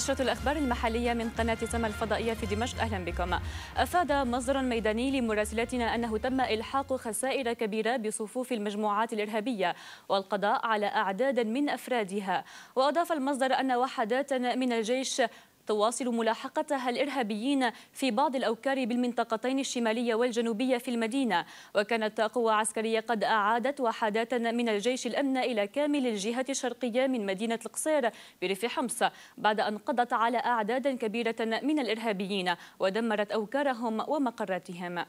نشرة الأخبار المحلية من قناة سما الفضائية في دمشق أهلا بكم أفاد مصدر ميداني لمراسلتنا أنه تم إلحاق خسائر كبيرة بصفوف المجموعات الإرهابية والقضاء على أعداد من أفرادها وأضاف المصدر أن وحدات من الجيش تواصل ملاحقتها الإرهابيين في بعض الأوكار بالمنطقتين الشمالية والجنوبية في المدينة وكانت قوى عسكرية قد أعادت وحدات من الجيش الأمن إلى كامل الجهة الشرقية من مدينة القصير بريف حمص بعد أن قضت على أعداد كبيرة من الإرهابيين ودمرت أوكارهم ومقراتهم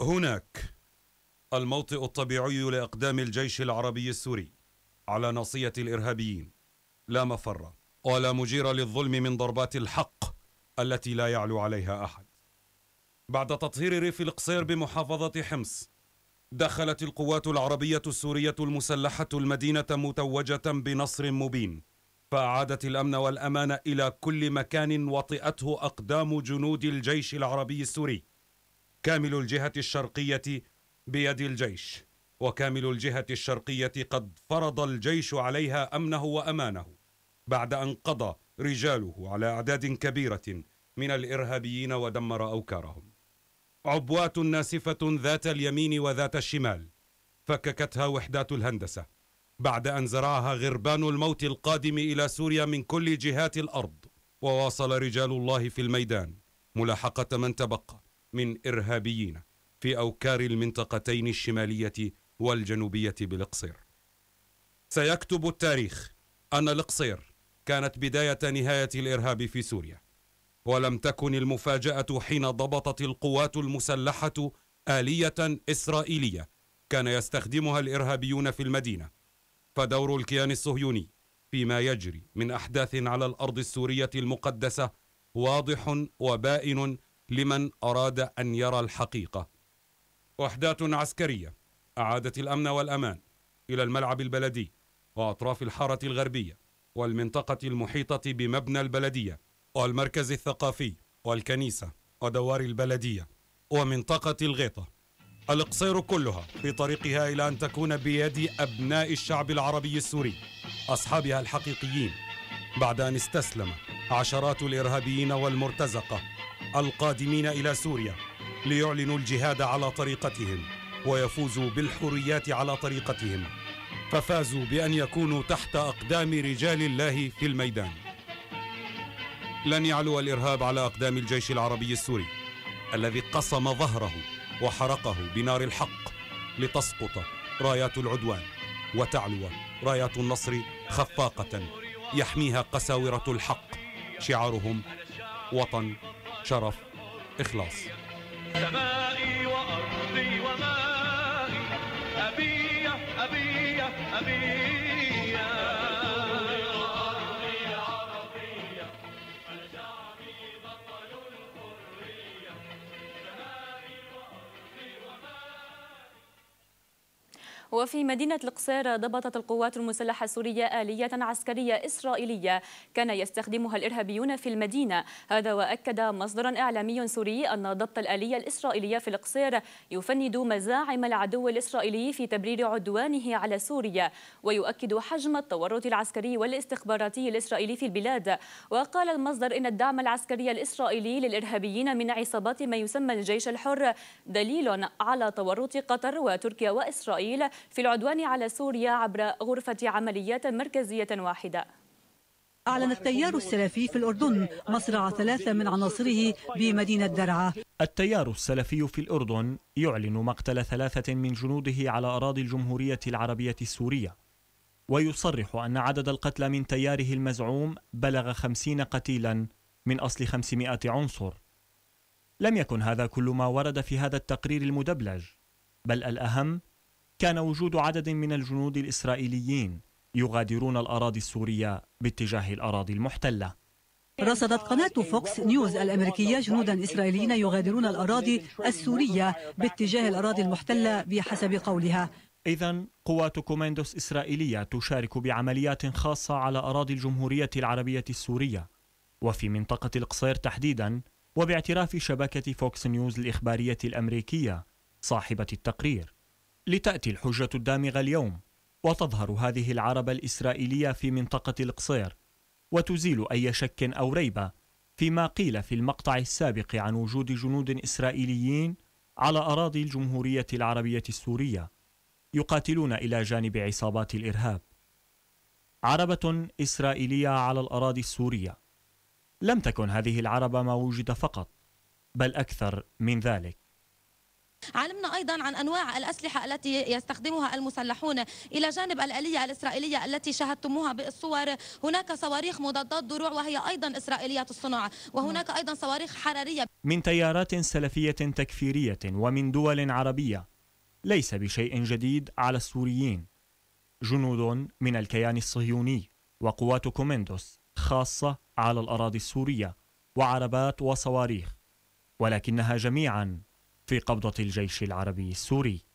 هناك الموطئ الطبيعي لأقدام الجيش العربي السوري على ناصية الإرهابيين لا مفر ولا مجير للظلم من ضربات الحق التي لا يعلو عليها أحد بعد تطهير ريف القصير بمحافظة حمص دخلت القوات العربية السورية المسلحة المدينة متوجة بنصر مبين فأعادت الأمن والأمان إلى كل مكان وطئته أقدام جنود الجيش العربي السوري كامل الجهة الشرقية بيد الجيش وكامل الجهة الشرقية قد فرض الجيش عليها أمنه وأمانه بعد أن قضى رجاله على أعداد كبيرة من الإرهابيين ودمر أوكارهم عبوات ناسفة ذات اليمين وذات الشمال فككتها وحدات الهندسة بعد أن زرعها غربان الموت القادم إلى سوريا من كل جهات الأرض وواصل رجال الله في الميدان ملاحقة من تبقى من إرهابيين في أوكار المنطقتين الشمالية والجنوبية بالقصير سيكتب التاريخ أن القصير كانت بداية نهاية الإرهاب في سوريا ولم تكن المفاجأة حين ضبطت القوات المسلحة آلية إسرائيلية كان يستخدمها الإرهابيون في المدينة فدور الكيان الصهيوني فيما يجري من أحداث على الأرض السورية المقدسة واضح وبائن لمن أراد أن يرى الحقيقة وحدات عسكرية أعادت الأمن والأمان إلى الملعب البلدي وأطراف الحارة الغربية والمنطقة المحيطة بمبنى البلدية والمركز الثقافي والكنيسة ودوار البلدية ومنطقة الغيطة القصير كلها في طريقها إلى أن تكون بيد أبناء الشعب العربي السوري أصحابها الحقيقيين بعد أن استسلم عشرات الإرهابيين والمرتزقة القادمين إلى سوريا ليعلنوا الجهاد على طريقتهم ويفوزوا بالحريات على طريقتهم ففازوا بأن يكونوا تحت أقدام رجال الله في الميدان لن يعلو الإرهاب على أقدام الجيش العربي السوري الذي قصم ظهره وحرقه بنار الحق لتسقط رايات العدوان وتعلو رايات النصر خفاقة يحميها قساورة الحق شعارهم وطن شرف إخلاص سمائي وأرضي ومائي أبي أبي أبي وفي مدينة القصير ضبطت القوات المسلحة السورية آلية عسكرية إسرائيلية كان يستخدمها الإرهابيون في المدينة هذا وأكد مصدر إعلامي سوري أن ضبط الآلية الإسرائيلية في القصير يفند مزاعم العدو الإسرائيلي في تبرير عدوانه على سوريا ويؤكد حجم التورط العسكري والاستخباراتي الإسرائيلي في البلاد وقال المصدر إن الدعم العسكري الإسرائيلي للإرهابيين من عصابات ما يسمى الجيش الحر دليل على تورط قطر وتركيا وإسرائيل في العدوان على سوريا عبر غرفة عمليات مركزية واحدة أعلن التيار السلفي في الأردن مصرع ثلاثة من عناصره بمدينة درعا التيار السلفي في الأردن يعلن مقتل ثلاثة من جنوده على أراضي الجمهورية العربية السورية ويصرح أن عدد القتلى من تياره المزعوم بلغ خمسين قتيلا من أصل خمسمائة عنصر لم يكن هذا كل ما ورد في هذا التقرير المدبلج بل الأهم كان وجود عدد من الجنود الإسرائيليين يغادرون الأراضي السورية باتجاه الأراضي المحتلة رصدت قناة فوكس نيوز الأمريكية جنودا إسرائيليين يغادرون الأراضي السورية باتجاه الأراضي المحتلة بحسب قولها إذا قوات كوماندوس إسرائيلية تشارك بعمليات خاصة على أراضي الجمهورية العربية السورية وفي منطقة القصير تحديدا وباعتراف شبكة فوكس نيوز الإخبارية الأمريكية صاحبة التقرير لتأتي الحجة الدامغة اليوم وتظهر هذه العربة الإسرائيلية في منطقة القصير وتزيل أي شك أو ريبة فيما قيل في المقطع السابق عن وجود جنود إسرائيليين على أراضي الجمهورية العربية السورية يقاتلون إلى جانب عصابات الإرهاب عربة إسرائيلية على الأراضي السورية لم تكن هذه العربة ما وجد فقط بل أكثر من ذلك علمنا أيضا عن أنواع الأسلحة التي يستخدمها المسلحون إلى جانب الآلية الإسرائيلية التي شاهدتموها بالصور هناك صواريخ مضادات دروع وهي أيضا إسرائيلية الصنع وهناك أيضا صواريخ حرارية من تيارات سلفية تكفيرية ومن دول عربية ليس بشيء جديد على السوريين جنود من الكيان الصهيوني وقوات كوميندوس خاصة على الأراضي السورية وعربات وصواريخ ولكنها جميعا في قبضة الجيش العربي السوري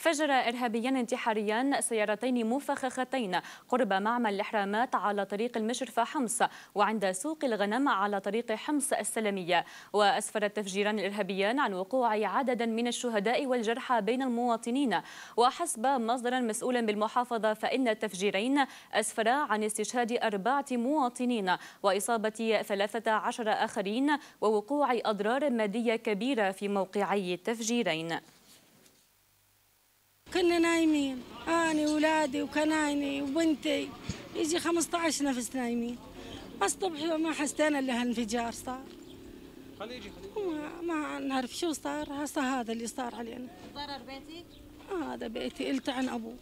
فجر إرهابيان انتحاريان سيارتين مفخختين قرب معمل الإحرامات على طريق المشرفة حمص وعند سوق الغنم على طريق حمص السلمية وأسفر التفجيران الإرهابيان عن وقوع عدد من الشهداء والجرحى بين المواطنين وحسب مصدر مسؤول بالمحافظة فإن التفجيرين أسفرا عن استشهاد أربعة مواطنين وإصابة 13 آخرين ووقوع أضرار مادية كبيرة في موقعي التفجيرين كنا نايمين أنا وولادي وكنايني وبنتي يجي 15 نفس نايمين الصبح ما حسينا إلا هالانفجار صار خليجي يجي ما نعرف شو صار هسه هذا اللي صار علينا ضرر بيتك؟ آه هذا بيتي قلت عن أبوه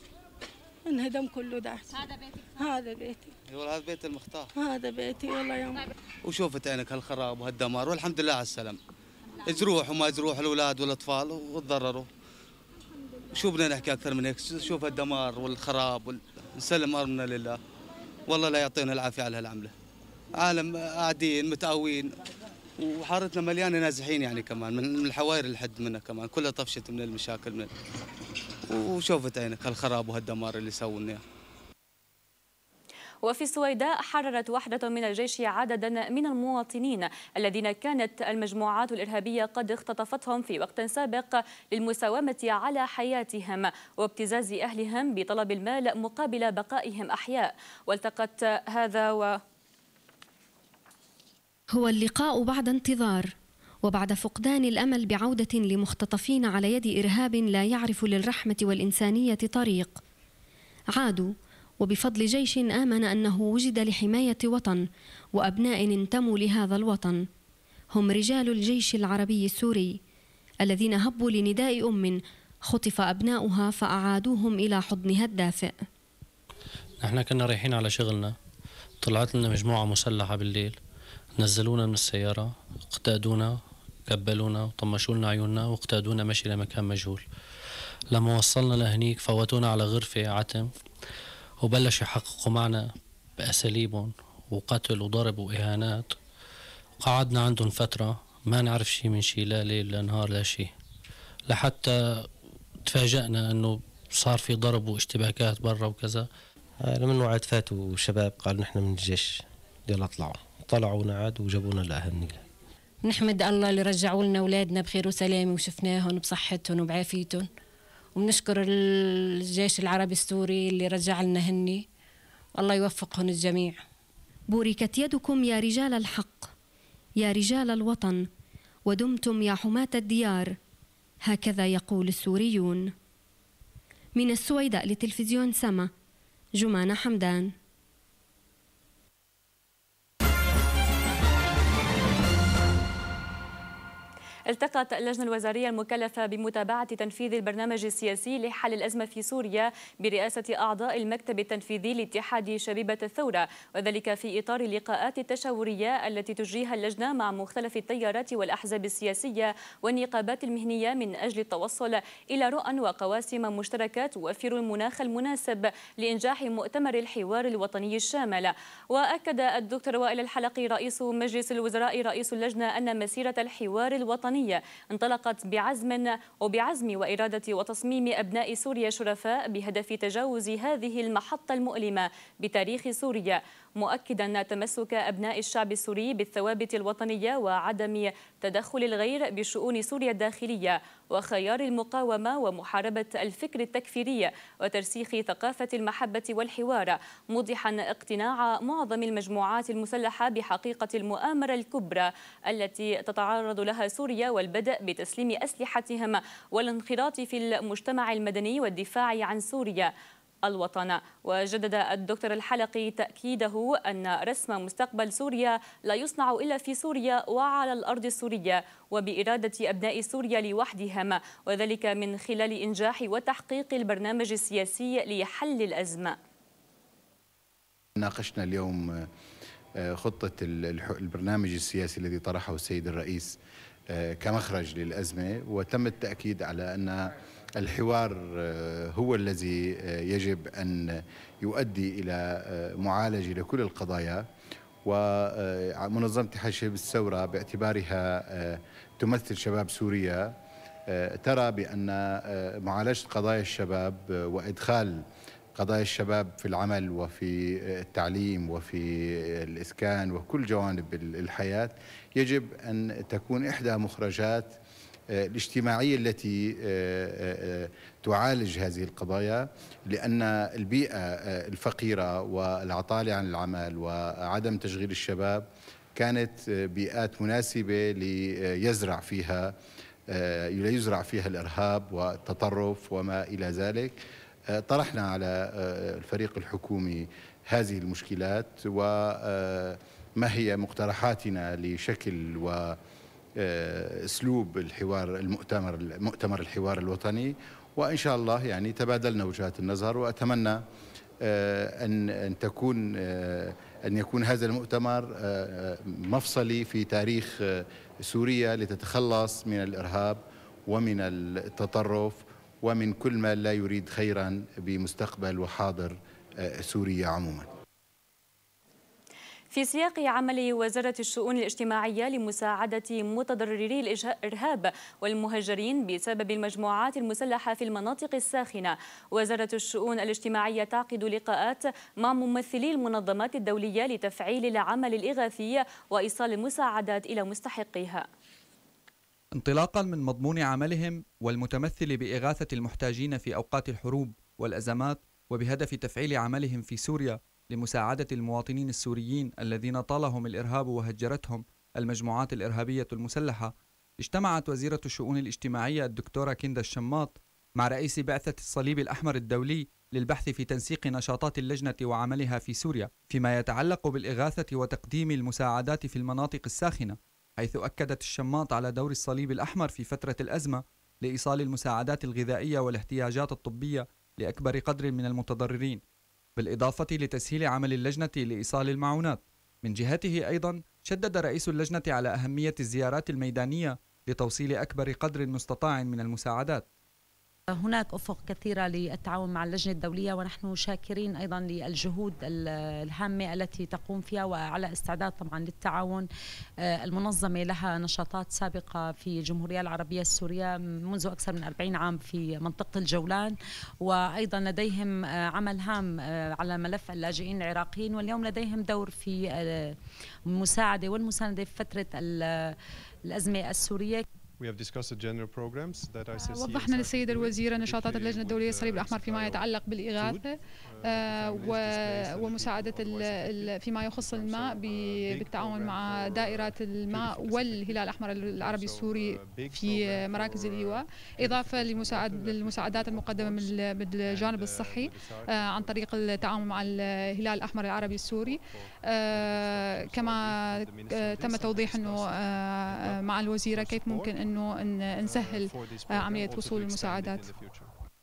انهدم كله ده هذا بيتك هذا بيتي والله هذا بيت المختار هذا بيتي والله يا وشوفت عينك هالخراب وهالدمار والحمد لله على السلام جروح وما جروح الاولاد والاطفال وتضرروا شو بدنا نحكي اكثر من هيك شوف الدمار والخراب وال... نسلم امرنا لله والله لا يعطينا العافيه على هالعمله عالم قاعدين متقوين وحارتنا مليانه نازحين يعني كمان من الحواير لحد منها كمان كلها طفشت من المشاكل من ال... وشوفت عينك هالخراب وهالدمار اللي سووا لنا اياه وفي السويداء حررت وحدة من الجيش عددا من المواطنين الذين كانت المجموعات الإرهابية قد اختطفتهم في وقت سابق للمساومة على حياتهم وابتزاز أهلهم بطلب المال مقابل بقائهم أحياء والتقت هذا و هو اللقاء بعد انتظار وبعد فقدان الامل بعوده لمختطفين على يد ارهاب لا يعرف للرحمه والانسانيه طريق عادوا وبفضل جيش آمن أنه وجد لحماية وطن وأبناء انتموا لهذا الوطن هم رجال الجيش العربي السوري الذين هبوا لنداء أم خطف أبناؤها فأعادوهم إلى حضنها الدافئ نحن كنا رايحين على شغلنا طلعت لنا مجموعة مسلحة بالليل نزلونا من السيارة اقتادونا كبلونا وطمشوا لنا عيوننا واقتادونا مشي لمكان مجهول لما وصلنا لهنيك فوتونا على غرفة عتم وبلش يحققوا معنا بأساليبهم وقتل وضرب وإهانات قعدنا عندهم فترة ما نعرف شي من شي لا ليل لا نهار لا شي لحتى تفاجأنا أنه صار في ضرب واشتباكات برا وكذا لما آه، وعد فاتوا شباب قالوا نحن من الجيش يلا اطلعوا طلعونا عاد وجابونا لأهلنا نحمد الله اللي رجعوا لنا اولادنا بخير وسلامه وشفناهم بصحتهم وبعافيتهم وبنشكر الجيش العربي السوري اللي رجع لنا هني الله يوفقهم الجميع بوركت يدكم يا رجال الحق يا رجال الوطن ودمتم يا حماة الديار هكذا يقول السوريون من السويداء لتلفزيون سما جمانة حمدان التقت اللجنة الوزارية المكلفة بمتابعة تنفيذ البرنامج السياسي لحل الأزمة في سوريا برئاسة أعضاء المكتب التنفيذي لاتحاد شبيبة الثورة وذلك في إطار اللقاءات التشاورية التي تجريها اللجنة مع مختلف التيارات والأحزاب السياسية والنقابات المهنية من أجل التوصل إلى رؤى وقواسم مشتركة توفر المناخ المناسب لإنجاح مؤتمر الحوار الوطني الشامل وأكد الدكتور وائل الحلقي رئيس مجلس الوزراء رئيس اللجنة أن مسيرة الحوار الوطني الوطني انطلقت بعزم وبعزم وإرادة وتصميم أبناء سوريا شرفاء بهدف تجاوز هذه المحطة المؤلمة بتاريخ سوريا مؤكدا تمسك أبناء الشعب السوري بالثوابت الوطنية وعدم تدخل الغير بشؤون سوريا الداخلية وخيار المقاومة ومحاربة الفكر التكفيري وترسيخ ثقافة المحبة والحوار موضحا اقتناع معظم المجموعات المسلحة بحقيقة المؤامرة الكبرى التي تتعرض لها سوريا والبدء بتسليم أسلحتهم والانخراط في المجتمع المدني والدفاع عن سوريا الوطن وجدد الدكتور الحلقي تأكيده أن رسم مستقبل سوريا لا يصنع إلا في سوريا وعلى الأرض السورية وبإرادة أبناء سوريا لوحدهم وذلك من خلال إنجاح وتحقيق البرنامج السياسي لحل الأزمة ناقشنا اليوم آه، خطة البرنامج السياسي الذي طرحه السيد الرئيس آه، كمخرج للأزمة وتم التأكيد على أن الحوار آه، هو الذي آه، يجب أن يؤدي إلى آه، معالجة لكل القضايا ومنظمة حشب الثورة باعتبارها تمثل شباب سوريا ترى بأن معالجة قضايا الشباب وإدخال قضايا الشباب في العمل وفي التعليم وفي الإسكان وكل جوانب الحياة يجب أن تكون إحدى مخرجات آه، الاجتماعية التي آه، آه، تعالج هذه القضايا لأن البيئة الفقيرة والعطالة عن العمل وعدم تشغيل الشباب كانت بيئات مناسبة ليزرع فيها يزرع فيها الإرهاب والتطرف وما إلى ذلك طرحنا على الفريق الحكومي هذه المشكلات وما هي مقترحاتنا لشكل و آه، اسلوب الحوار المؤتمر مؤتمر الحوار الوطني وان شاء الله يعني تبادلنا وجهات النظر واتمنى آه، ان ان تكون آه، ان يكون هذا المؤتمر مفصلي في تاريخ سوريا لتتخلص من الارهاب ومن التطرف ومن كل ما لا يريد خيرا بمستقبل وحاضر سوريا عموما في سياق عمل وزارة الشؤون الاجتماعية لمساعدة متضرري الإرهاب والمهجرين بسبب المجموعات المسلحة في المناطق الساخنة وزارة الشؤون الاجتماعية تعقد لقاءات مع ممثلي المنظمات الدولية لتفعيل العمل الإغاثي وإيصال المساعدات إلى مستحقيها انطلاقا من مضمون عملهم والمتمثل بإغاثة المحتاجين في أوقات الحروب والأزمات وبهدف تفعيل عملهم في سوريا لمساعدة المواطنين السوريين الذين طالهم الإرهاب وهجرتهم المجموعات الإرهابية المسلحة اجتمعت وزيرة الشؤون الاجتماعية الدكتورة كندا الشماط مع رئيس بعثة الصليب الأحمر الدولي للبحث في تنسيق نشاطات اللجنة وعملها في سوريا فيما يتعلق بالإغاثة وتقديم المساعدات في المناطق الساخنة حيث أكدت الشماط على دور الصليب الأحمر في فترة الأزمة لإيصال المساعدات الغذائية والاحتياجات الطبية لأكبر قدر من المتضررين بالإضافة لتسهيل عمل اللجنة لإيصال المعونات من جهته أيضا شدد رئيس اللجنة على أهمية الزيارات الميدانية لتوصيل أكبر قدر مستطاع من المساعدات هناك افق كثيره للتعاون مع اللجنه الدوليه ونحن شاكرين ايضا للجهود الهامه التي تقوم فيها وعلى استعداد طبعا للتعاون آه، المنظمه لها نشاطات سابقه في الجمهوريه العربيه السوريه منذ اكثر من 40 عام في منطقه الجولان وايضا لديهم آه، عمل هام آه، على ملف اللاجئين العراقيين واليوم لديهم دور في المساعده والمسانده في فتره الازمه السوريه آه، وضحنا للسيدة الوزيرة نشاطات اللجنة الدولية الصليب الأحمر فيما يتعلق بالإغاثة آه، uh, ومساعدة فيما يخص الماء uh, بالتعاون مع دائرات الماء والهلال الأحمر uh, العربي السوري في مراكز الإيواء إضافة للمساعدات المقدمة من الجانب الصحي آه، عن طريق التعاون مع الهلال الأحمر العربي السوري كما تم توضيح أنه مع الوزيرة كيف ممكن أن انه نسهل آه، عمليه وصول المساعدات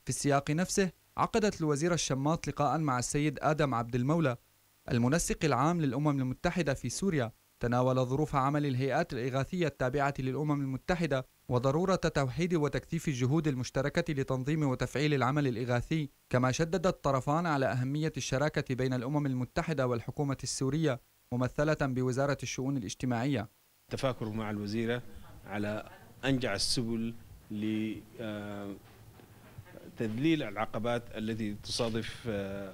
في السياق نفسه عقدت الوزيرة الشماط لقاء مع السيد آدم عبد المولى المنسق العام للأمم المتحدة في سوريا تناول ظروف عمل الهيئات الإغاثية التابعة للأمم المتحدة وضرورة توحيد وتكثيف الجهود المشتركة لتنظيم وتفعيل العمل الإغاثي كما شدد الطرفان على أهمية الشراكة بين الأمم المتحدة والحكومة السورية ممثلة بوزارة الشؤون الاجتماعية تفاكر مع الوزيرة على أنجع السبل لتذليل آه، العقبات التي تصادف آه،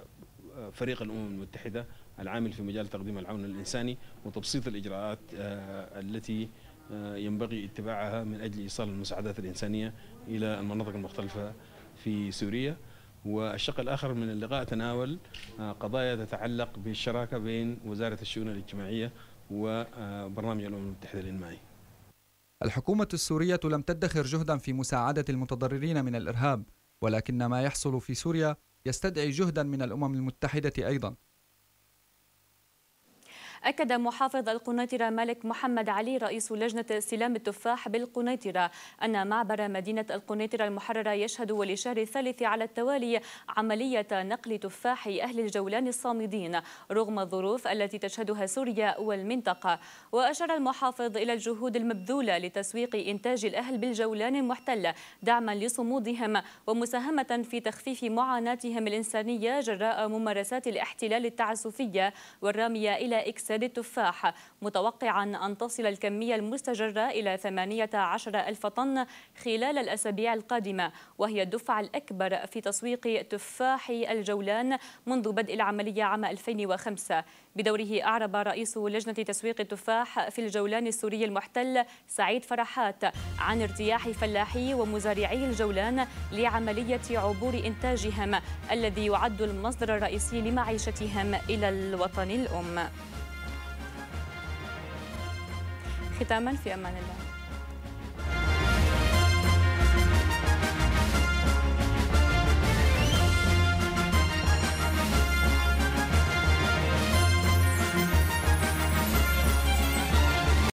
آه، فريق الأمم المتحدة العامل في مجال تقديم العون الإنساني وتبسيط الإجراءات التي ينبغي اتباعها من أجل إيصال المساعدات الإنسانية إلى المناطق المختلفة في سوريا والشق الآخر من اللقاء تناول قضايا تتعلق بالشراكة بين وزارة الشؤون الاجتماعية وبرنامج الأمم المتحدة الإنمائي الحكومة السورية لم تدخر جهدا في مساعدة المتضررين من الإرهاب ولكن ما يحصل في سوريا يستدعي جهدا من الأمم المتحدة أيضا أكد محافظ القنيطرة مالك محمد علي رئيس لجنة استلام التفاح بالقنيطرة أن معبر مدينة القنيطرة المحررة يشهد وللشهر الثالث على التوالي عملية نقل تفاح أهل الجولان الصامدين رغم الظروف التي تشهدها سوريا والمنطقة وأشار المحافظ إلى الجهود المبذولة لتسويق إنتاج الأهل بالجولان المحتلة دعما لصمودهم ومساهمة في تخفيف معاناتهم الإنسانية جراء ممارسات الاحتلال التعسفية والرامية إلى إكس أكساد التفاح متوقعا أن تصل الكمية المستجرة إلى 18 ألف طن خلال الأسابيع القادمة وهي الدفعة الأكبر في تسويق تفاح الجولان منذ بدء العملية عام 2005 بدوره أعرب رئيس لجنة تسويق التفاح في الجولان السوري المحتل سعيد فرحات عن ارتياح فلاحي ومزارعي الجولان لعملية عبور إنتاجهم الذي يعد المصدر الرئيسي لمعيشتهم إلى الوطن الأم ختاما في امان الله